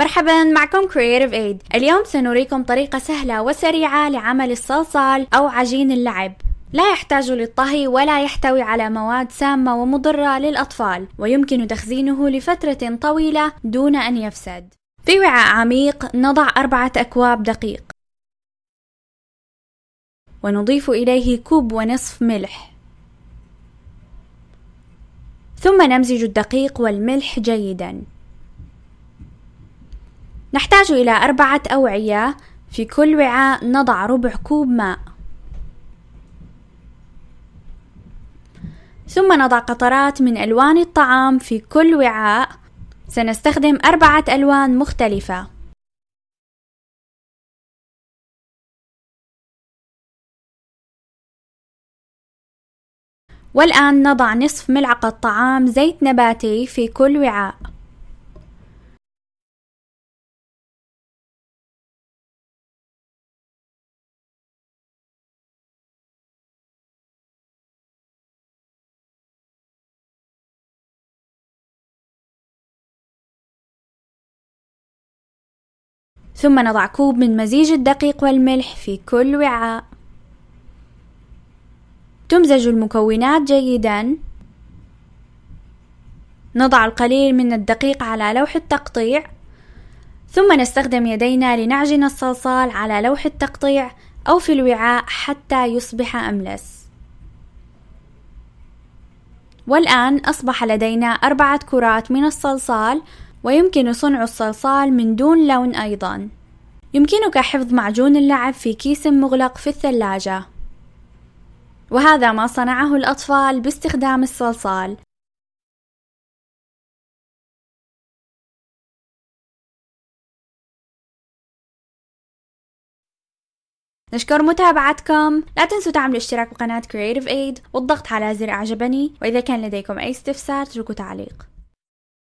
مرحبا معكم كرييتيف ايد اليوم سنريكم طريقة سهلة وسريعة لعمل الصلصال أو عجين اللعب لا يحتاج للطهي ولا يحتوي على مواد سامة ومضرة للأطفال ويمكن تخزينه لفترة طويلة دون أن يفسد في وعاء عميق نضع أربعة أكواب دقيق ونضيف إليه كوب ونصف ملح ثم نمزج الدقيق والملح جيداً نحتاج إلى أربعة أوعية في كل وعاء نضع ربع كوب ماء ثم نضع قطرات من ألوان الطعام في كل وعاء سنستخدم أربعة ألوان مختلفة والآن نضع نصف ملعقة طعام زيت نباتي في كل وعاء ثم نضع كوب من مزيج الدقيق والملح في كل وعاء تمزج المكونات جيدا نضع القليل من الدقيق على لوح التقطيع ثم نستخدم يدينا لنعجن الصلصال على لوح التقطيع أو في الوعاء حتى يصبح أملس والآن أصبح لدينا أربعة كرات من الصلصال ويمكن صنع الصلصال من دون لون أيضا يمكنك حفظ معجون اللعب في كيس مغلق في الثلاجة وهذا ما صنعه الأطفال باستخدام الصلصال نشكر متابعتكم لا تنسوا تعملوا اشتراك بقناة Creative Aid والضغط على زر أعجبني وإذا كان لديكم أي استفسار اتركوا تعليق